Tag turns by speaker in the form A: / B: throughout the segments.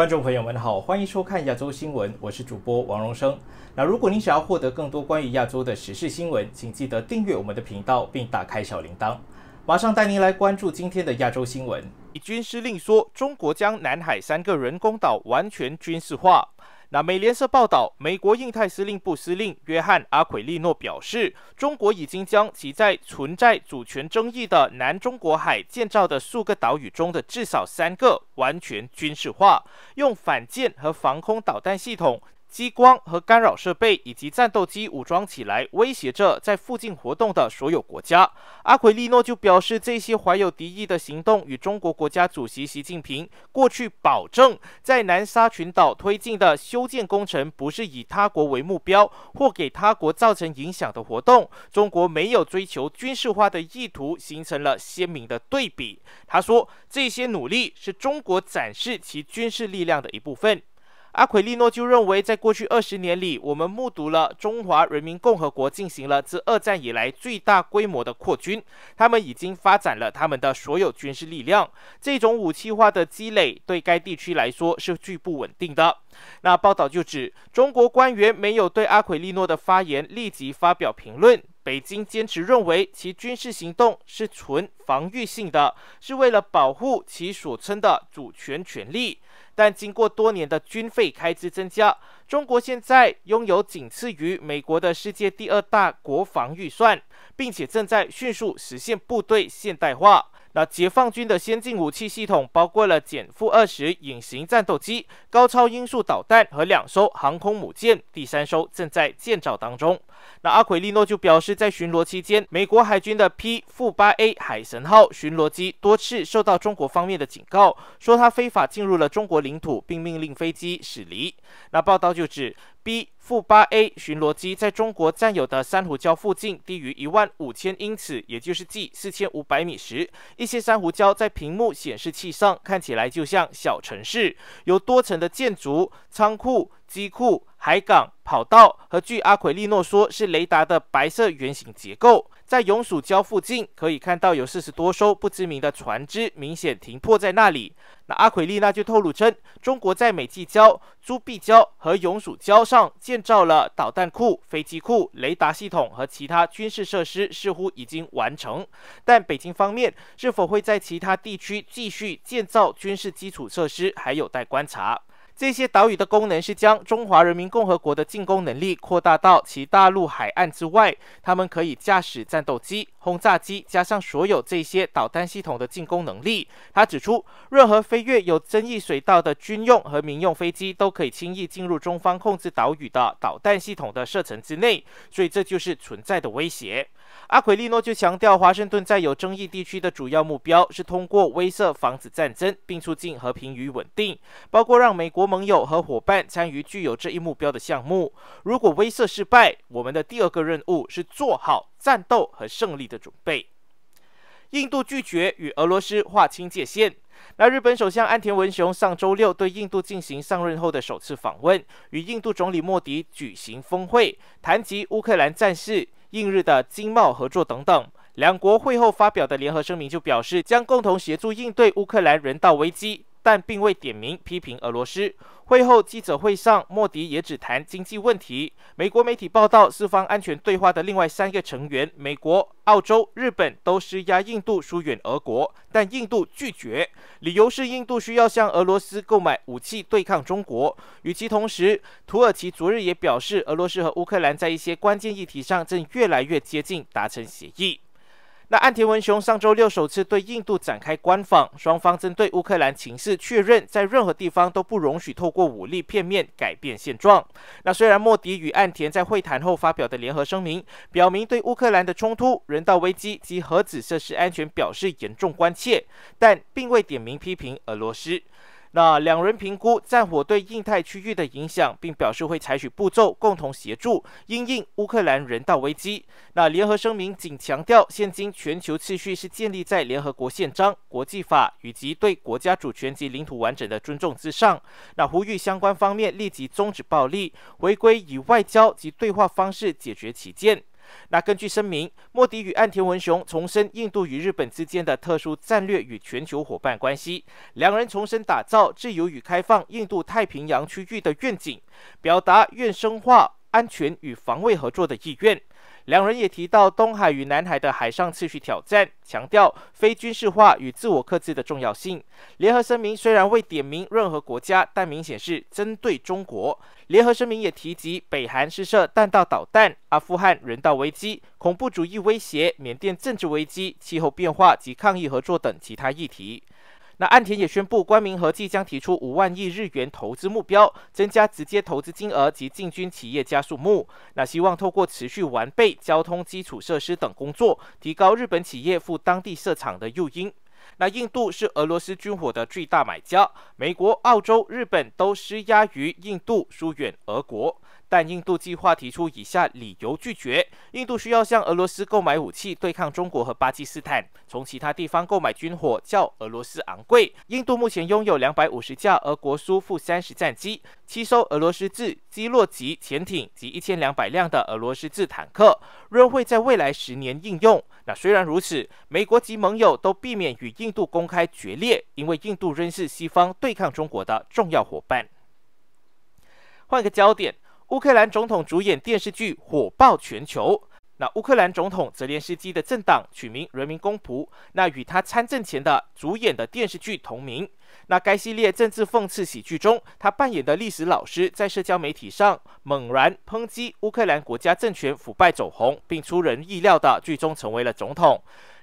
A: 观众朋友们好，欢迎收看亚洲新闻，我是主播王荣生。那如果您想要获得更多关于亚洲的时事新闻，请记得订阅我们的频道并打开小铃铛。马上带您来关注今天的亚洲新闻。以军师令说，中国将南海三个人工岛完全军事化。那美联社报道，美国印太司令部司令约翰·阿奎利诺表示，中国已经将其在存在主权争议的南中国海建造的数个岛屿中的至少三个完全军事化，用反舰和防空导弹系统。激光和干扰设备以及战斗机武装起来，威胁着在附近活动的所有国家。阿奎利诺就表示，这些怀有敌意的行动与中国国家主席习近平过去保证在南沙群岛推进的修建工程不是以他国为目标或给他国造成影响的活动，中国没有追求军事化的意图，形成了鲜明的对比。他说，这些努力是中国展示其军事力量的一部分。阿奎利诺就认为，在过去二十年里，我们目睹了中华人民共和国进行了自二战以来最大规模的扩军。他们已经发展了他们的所有军事力量。这种武器化的积累对该地区来说是巨不稳定的。那报道就指，中国官员没有对阿奎利诺的发言立即发表评论。北京坚持认为其军事行动是纯防御性的，是为了保护其所称的主权权利。但经过多年的军费开支增加，中国现在拥有仅次于美国的世界第二大国防预算，并且正在迅速实现部队现代化。那解放军的先进武器系统包括了减负二十隐形战斗机、高超音速导弹和两艘航空母舰，第三艘正在建造当中。那阿奎利诺就表示，在巡逻期间，美国海军的 P- 负八 A 海神号巡逻机多次受到中国方面的警告，说它非法进入了中国领土，并命令飞机驶离。那报道就指。B-8A 负巡逻机在中国占有的珊瑚礁附近低于一万五千英尺，也就是近四千五百米时，一些珊瑚礁在屏幕显示器上看起来就像小城市，有多层的建筑、仓库、机库。海港、跑道和据阿奎利诺说是雷达的白色圆形结构，在永暑礁附近可以看到有四十多艘不知名的船只明显停泊在那里。那阿奎利娜就透露称，中国在美济礁、珠碧礁和永暑礁上建造了导弹库、飞机库、雷达系统和其他军事设施，似乎已经完成。但北京方面是否会在其他地区继续建造军事基础设施，还有待观察。这些岛屿的功能是将中华人民共和国的进攻能力扩大到其大陆海岸之外。他们可以驾驶战斗机、轰炸机，加上所有这些导弹系统的进攻能力。他指出，任何飞越有争议水道的军用和民用飞机都可以轻易进入中方控制岛屿的导弹系统的射程之内，所以这就是存在的威胁。阿奎利诺就强调，华盛顿在有争议地区的主要目标是通过威慑防止战争，并促进和平与稳定，包括让美国。盟友和伙伴参与具有这一目标的项目。如果威慑失败，我们的第二个任务是做好战斗和胜利的准备。印度拒绝与俄罗斯划清界限。那日本首相安田文雄上周六对印度进行上任后的首次访问，与印度总理莫迪举行峰会，谈及乌克兰战事、印日的经贸合作等等。两国会后发表的联合声明就表示，将共同协助应对乌克兰人道危机。但并未点名批评俄罗斯。会后记者会上，莫迪也只谈经济问题。美国媒体报道，四方安全对话的另外三个成员——美国、澳洲、日本都施压印度疏远俄国，但印度拒绝，理由是印度需要向俄罗斯购买武器对抗中国。与其同时，土耳其昨日也表示，俄罗斯和乌克兰在一些关键议题上正越来越接近达成协议。那岸田文雄上周六首次对印度展开官访，双方针对乌克兰情势确认，在任何地方都不容许透过武力片面改变现状。那虽然莫迪与岸田在会谈后发表的联合声明，表明对乌克兰的冲突、人道危机及核子设施安全表示严重关切，但并未点名批评俄罗斯。那两人评估战火对印太区域的影响，并表示会采取步骤共同协助因应乌克兰人道危机。那联合声明仅强调，现今全球秩序是建立在联合国宪章、国际法以及对国家主权及领土完整的尊重之上。那呼吁相关方面立即终止暴力，回归以外交及对话方式解决起见。那根据声明，莫迪与岸田文雄重申印度与日本之间的特殊战略与全球伙伴关系，两人重申打造自由与开放印度太平洋区域的愿景，表达愿深化安全与防卫合作的意愿。两人也提到东海与南海的海上秩序挑战，强调非军事化与自我克制的重要性。联合声明虽然未点名任何国家，但明显是针对中国。联合声明也提及北韩试射弹道导弹、阿富汗人道危机、恐怖主义威胁、缅甸政治危机、气候变化及抗议合作等其他议题。那岸田也宣布，官民合计将提出五万亿日元投资目标，增加直接投资金额及进军企业家数目。那希望透过持续完备交通基础设施等工作，提高日本企业赴当地设厂的诱因。那印度是俄罗斯军火的最大买家，美国、澳洲、日本都施压于印度疏远俄国。但印度计划提出以下理由拒绝：印度需要向俄罗斯购买武器对抗中国和巴基斯坦，从其他地方购买军火较俄罗斯昂贵。印度目前拥有两百五十架俄国苏 -30 战机，七艘俄罗斯制基洛级潜艇及一千两百辆的俄罗斯制坦克，仍会在未来十年应用。那虽然如此，美国及盟友都避免与印度公开决裂，因为印度仍是西方对抗中国的重要伙伴。换个焦点。乌克兰总统主演电视剧火爆全球。那乌克兰总统泽连斯基的政党取名“人民公仆”，那与他参政前的主演的电视剧同名。那该系列政治讽刺喜剧中，他扮演的历史老师在社交媒体上猛然抨击乌克兰国家政权腐败走红，并出人意料的最终成为了总统。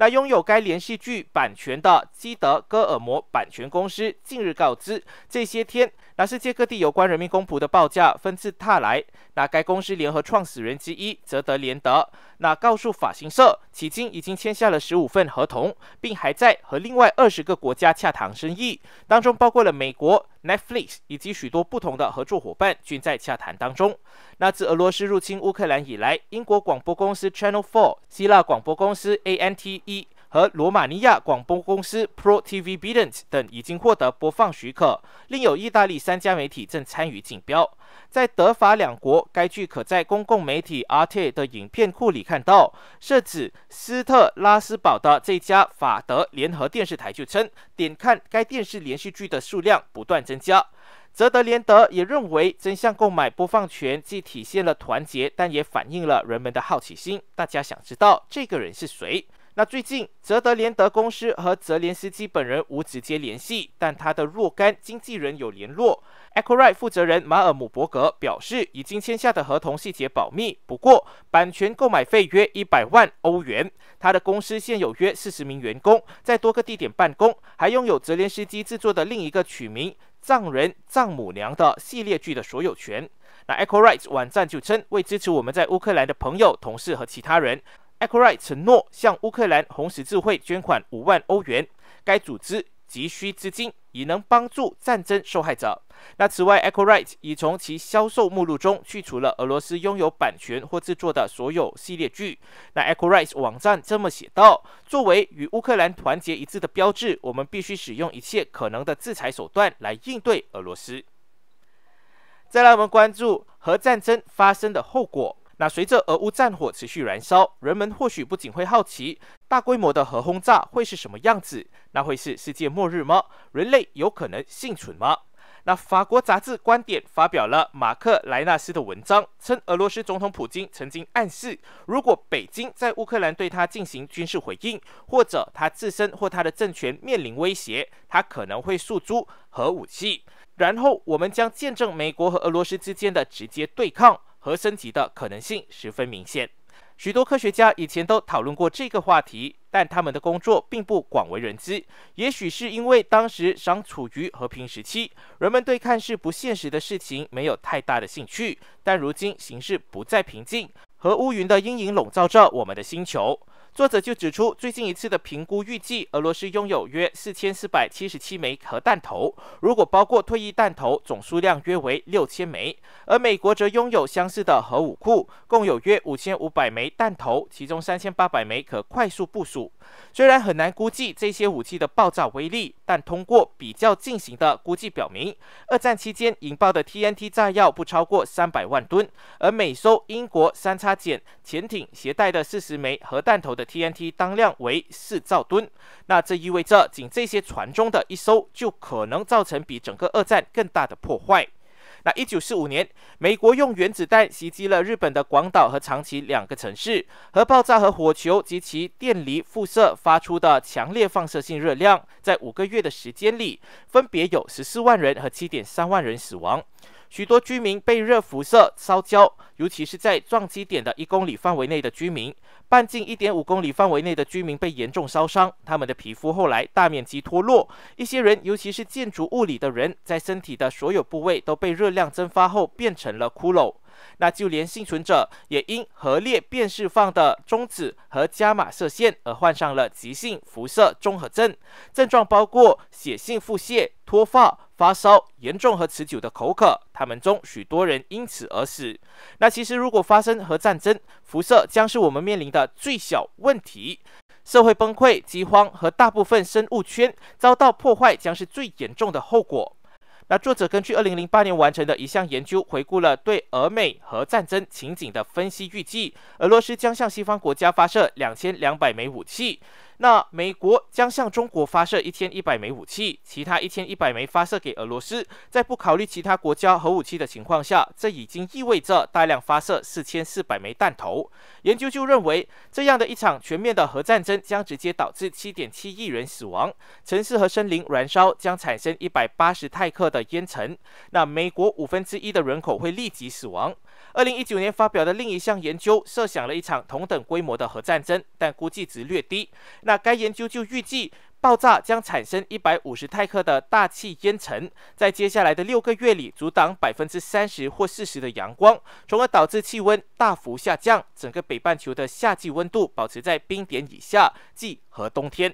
A: 那拥有该连续剧版权的基德哥尔摩版权公司近日告知，这些天那世界各地有关人民公仆的报价纷至沓来。那该公司联合创始人之一泽德连德那告诉法新社。迄今已经签下了十五份合同，并还在和另外二十个国家洽谈生意，当中包括了美国 Netflix 以及许多不同的合作伙伴，均在洽谈当中。那自俄罗斯入侵乌克兰以来，英国广播公司 Channel Four、希腊广播公司 ANTE。和罗马尼亚广播公司 Pro TV b i l e n 等已经获得播放许可，另有意大利三家媒体正参与竞标。在德法两国，该剧可在公共媒体 RT 的影片库里看到。设置斯特拉斯堡的这家法德联合电视台就称，点看该电视连续剧的数量不断增加。泽德连德也认为，真相购买播放权既体现了团结，但也反映了人们的好奇心。大家想知道这个人是谁。那最近，泽德联德公司和泽连斯基本人无直接联系，但他的若干经纪人有联络。e c o r i t e t 负责人马尔姆伯格表示，已经签下的合同细节保密，不过版权购买费约一百万欧元。他的公司现有约四十名员工，在多个地点办公，还拥有泽连斯基制作的另一个取名《丈人丈母娘》的系列剧的所有权。那 e c o r i t e t 网站就称，为支持我们在乌克兰的朋友、同事和其他人。a c o r i t e 承诺向乌克兰红十字会捐款五万欧元，该组织急需资金以能帮助战争受害者。那此外 e c o r i h e 已从其销售目录中去除了俄罗斯拥有版权或制作的所有系列剧。那 e c o r i h e 网站这么写道：“作为与乌克兰团结一致的标志，我们必须使用一切可能的制裁手段来应对俄罗斯。”再让我们关注核战争发生的后果。那随着俄乌战火持续燃烧，人们或许不仅会好奇大规模的核轰炸会是什么样子，那会是世界末日吗？人类有可能幸存吗？那法国杂志观点发表了马克莱纳斯的文章，称俄罗斯总统普京曾经暗示，如果北京在乌克兰对他进行军事回应，或者他自身或他的政权面临威胁，他可能会诉诸核武器，然后我们将见证美国和俄罗斯之间的直接对抗。和升级的可能性十分明显，许多科学家以前都讨论过这个话题，但他们的工作并不广为人知。也许是因为当时尚处于和平时期，人们对看似不现实的事情没有太大的兴趣。但如今形势不再平静，和乌云的阴影笼罩着我们的星球。作者就指出，最近一次的评估预计，俄罗斯拥有约四千四百七十七枚核弹头，如果包括退役弹头，总数量约为六千枚。而美国则拥有相似的核武库，共有约五千五百枚弹头，其中三千八百枚可快速部署。虽然很难估计这些武器的爆炸威力，但通过比较进行的估计表明，二战期间引爆的 TNT 炸药不超过三百万吨，而每艘英国三叉戟潜艇携带的四十枚核弹头的 TNT 当量为四兆吨，那这意味着仅这些船中的一艘就可能造成比整个二战更大的破坏。那一九四五年，美国用原子弹袭击了日本的广岛和长崎两个城市，核爆炸和火球及其电离辐射发出的强烈放射性热量，在五个月的时间里，分别有十四万人和七点三万人死亡。许多居民被热辐射烧焦，尤其是在撞击点的一公里范围内的居民，半径一点五公里范围内的居民被严重烧伤，他们的皮肤后来大面积脱落。一些人，尤其是建筑物里的人，在身体的所有部位都被热量蒸发后变成了骷髅。那就连幸存者也因核裂变释放的中子和伽马射线而患上了急性辐射综合症，症状包括血性腹泻、脱发、发烧、严重和持久的口渴。他们中许多人因此而死。那其实，如果发生核战争，辐射将是我们面临的最小问题。社会崩溃、饥荒和大部分生物圈遭到破坏，将是最严重的后果。那作者根据2008年完成的一项研究，回顾了对俄美核战争情景的分析，预计俄罗斯将向西方国家发射2200枚武器。那美国将向中国发射一千一百枚武器，其他一千一百枚发射给俄罗斯，在不考虑其他国家核武器的情况下，这已经意味着大量发射四千四百枚弹头。研究就认为，这样的一场全面的核战争将直接导致七点七亿人死亡，城市和森林燃烧将产生一百八十泰克的烟尘。那美国五分之一的人口会立即死亡。二零一九年发表的另一项研究设想了一场同等规模的核战争，但估计值略低。那该研究就预计，爆炸将产生一百五十泰克的大气烟尘，在接下来的六个月里，阻挡百分之三十或四十的阳光，从而导致气温大幅下降，整个北半球的夏季温度保持在冰点以下，即和冬天。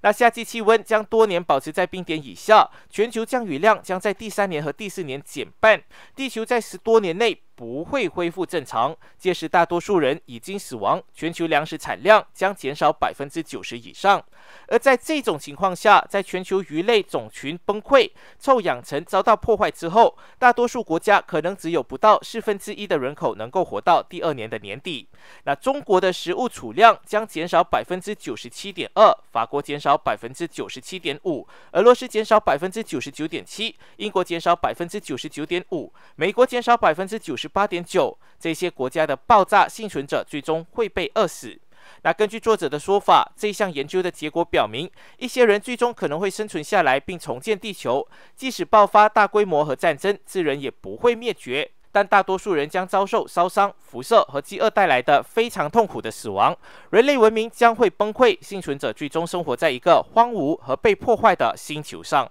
A: 那夏季气温将多年保持在冰点以下，全球降雨量将在第三年和第四年减半，地球在十多年内。不会恢复正常。届时，大多数人已经死亡，全球粮食产量将减少百分之九十以上。而在这种情况下，在全球鱼类种群崩溃、臭氧层遭到破坏之后，大多数国家可能只有不到四分之一的人口能够活到第二年的年底。那中国的食物储量将减少百分之九十七点二，法国减少百分之九十七点五，俄罗斯减少百分之九十九点七，英国减少百分之九十九点五，美国减少百分之九十。十八点九，这些国家的爆炸幸存者最终会被饿死。那根据作者的说法，这项研究的结果表明，一些人最终可能会生存下来并重建地球，即使爆发大规模和战争，自然也不会灭绝。但大多数人将遭受烧伤、辐射和饥饿带来的非常痛苦的死亡。人类文明将会崩溃，幸存者最终生活在一个荒芜和被破坏的星球上。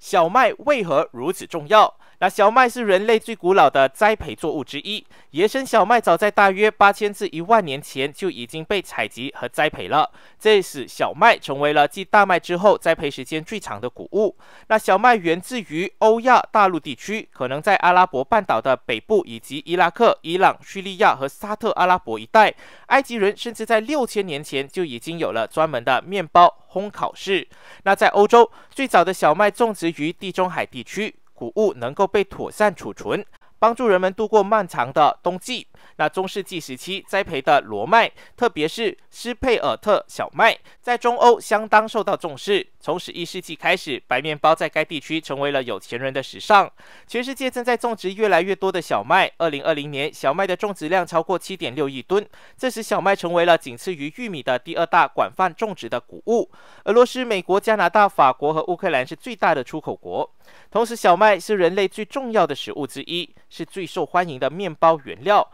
A: 小麦为何如此重要？那小麦是人类最古老的栽培作物之一。野生小麦早在大约八千至一万年前就已经被采集和栽培了，这使小麦成为了继大麦之后栽培时间最长的谷物。那小麦源自于欧亚大陆地区，可能在阿拉伯半岛的北部以及伊拉克、伊朗、叙利亚和沙特阿拉伯一带。埃及人甚至在六千年前就已经有了专门的面包烘烤室。那在欧洲，最早的小麦种植于地中海地区。谷物能够被妥善储存。帮助人们度过漫长的冬季。那中世纪时期栽培的罗麦，特别是施佩尔特小麦，在中欧相当受到重视。从十一世纪开始，白面包在该地区成为了有钱人的时尚。全世界正在种植越来越多的小麦。二零二零年，小麦的种植量超过七点六亿吨，这时小麦成为了仅次于玉米的第二大广泛种植的谷物。俄罗斯、美国、加拿大、法国和乌克兰是最大的出口国。同时，小麦是人类最重要的食物之一。是最受欢迎的面包原料。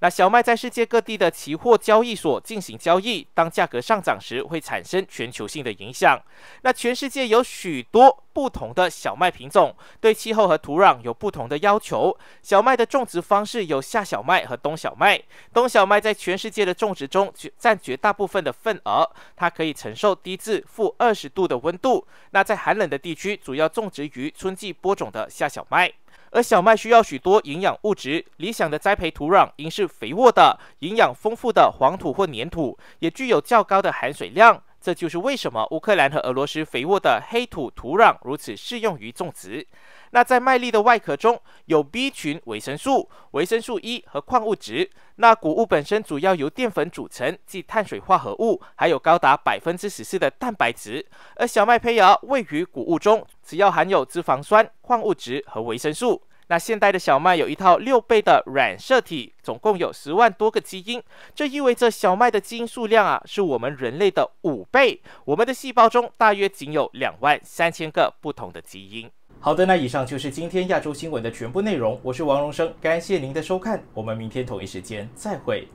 A: 那小麦在世界各地的期货交易所进行交易，当价格上涨时会产生全球性的影响。那全世界有许多不同的小麦品种，对气候和土壤有不同的要求。小麦的种植方式有夏小麦和冬小麦。冬小麦在全世界的种植中占绝大部分的份额，它可以承受低至负二十度的温度。那在寒冷的地区，主要种植于春季播种的夏小麦。而小麦需要许多营养物质，理想的栽培土壤应是肥沃的、营养丰富的黄土或黏土，也具有较高的含水量。这就是为什么乌克兰和俄罗斯肥沃的黑土土壤如此适用于种植。那在麦粒的外壳中有 B 群维生素、维生素 E 和矿物质。那谷物本身主要由淀粉组成，即碳水化合物，还有高达百分之十四的蛋白质。而小麦胚芽位于谷物中，只要含有脂肪酸、矿物质和维生素。那现代的小麦有一套六倍的染色体，总共有十万多个基因。这意味着小麦的基因数量啊，是我们人类的五倍。我们的细胞中大约仅有两万三千个不同的基因。好的，那以上就是今天亚洲新闻的全部内容。我是王荣生，感谢您的收看，我们明天同一时间再会。